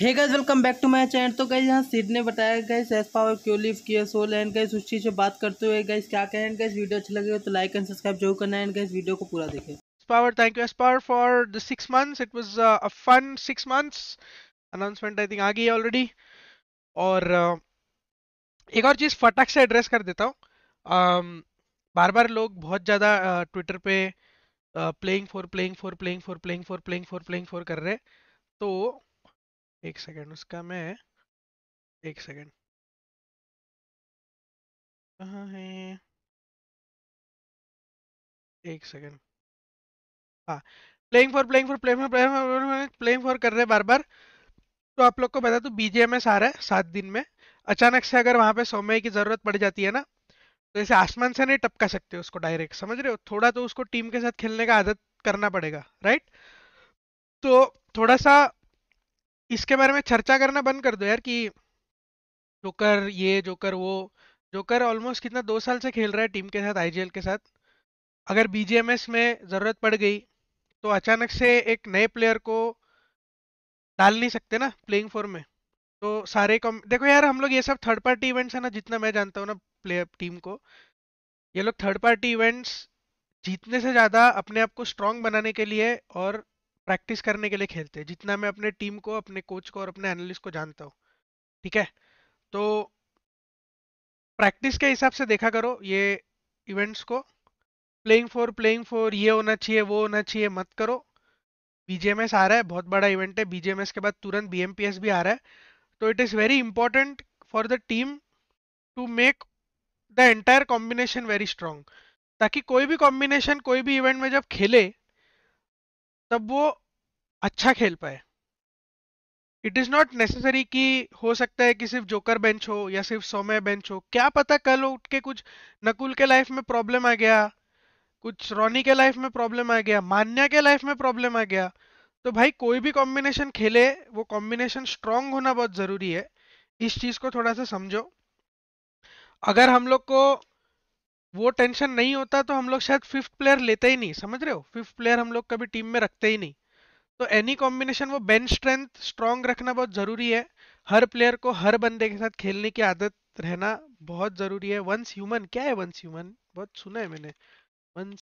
Hey guys welcome back to my channel तो गई यहाँ सीट ने बताया गाइस एस पावर क्यों लिव किया सोल एंड गाइस उस चीज़ से बात करते हुए गाइस क्या कहें गाइस वीडियो अच्छा लगे तो लाइक एंड सब्सक्राइब जरूर करना एंड गाइस वीडियो को पूरा देखें power thank you S power for the months. Months it was a fun six months announcement I think आ गई है ऑलरेडी और uh, एक और चीज़ फटाक से एड्रेस कर देता हूँ um, बार बार लोग बहुत ज़्यादा ट्विटर uh, पे playing for playing for playing for playing for playing for playing for कर रहे हैं तो एक सेकेंड उसका मैं एक सेकेंड कहाँ है एक सेकेंड हाँ playing for playing for playing for playing playing for कर रहे बार बार तो आप लोग को बता दो बीजेएमएस आ रहा है सात दिन में अचानक से अगर वहाँ पे सोमय की ज़रूरत पड़ जाती है ना तो ऐसे आसमान से नहीं टपका सकते उसको डायरेक्ट समझ रहे हो थोड़ा तो उसको टीम के साथ खेलने का आदत करना पड़ेगा राइट तो थोड़ा सा इसके बारे में चर्चा करना बंद कर दो यार कि जोकर ये जोकर वो जोकर ऑलमोस्ट कितना दो साल से खेल रहा है टीम के साथ आई के साथ अगर बी में ज़रूरत पड़ गई तो अचानक से एक नए प्लेयर को डाल नहीं सकते ना प्लेइंग फोर में तो सारे कम देखो यार हम लोग ये सब थर्ड पार्टी इवेंट्स है ना जितना मैं जानता हूँ ना प्लेयर टीम को ये लोग थर्ड पार्टी इवेंट्स जीतने से ज़्यादा अपने आप को स्ट्रांग बनाने के लिए और प्रैक्टिस करने के लिए खेलते हैं जितना मैं अपने टीम को अपने कोच को और अपने एनालिस्ट को जानता हूँ ठीक है तो प्रैक्टिस के हिसाब से देखा करो ये इवेंट्स को प्लेइंग फॉर प्लेइंग फॉर ये होना चाहिए वो होना चाहिए मत करो बीजेएमएस आ रहा है बहुत बड़ा इवेंट है बीजेएमएस के बाद तुरंत बीएमपीएस भी आ रहा है तो it is very important for the team to make the entire combination very strong ताकि कोई भी कॉम्बिनेशन कोई भी इवेंट में जब खेले तब वो अच्छा खेल पाए इट इज नॉट नेसेसरी कि हो सकता है कि सिर्फ जोकर बेंच हो या सिर्फ सोमय बेंच हो क्या पता कल उठ के कुछ नकुल के लाइफ में प्रॉब्लम आ गया कुछ रोनी के लाइफ में प्रॉब्लम आ गया मान्या के लाइफ में प्रॉब्लम आ गया तो भाई कोई भी कॉम्बिनेशन खेले वो कॉम्बिनेशन स्ट्रांग होना बहुत ज़रूरी है इस चीज़ को थोड़ा सा समझो अगर हम लोग को वो टेंशन नहीं होता तो हम लोग शायद फिफ्थ प्लेयर लेते ही नहीं समझ रहे हो फिफ्थ प्लेयर हम लोग कभी टीम में रखते ही नहीं तो एनी कॉम्बिनेशन वो बेंच स्ट्रेंथ स्ट्रांग रखना बहुत ज़रूरी है हर प्लेयर को हर बंदे के साथ खेलने की आदत रहना बहुत ज़रूरी है वंस ह्यूमन क्या है वंस ह्यूमन बहुत सुना है मैंने वंस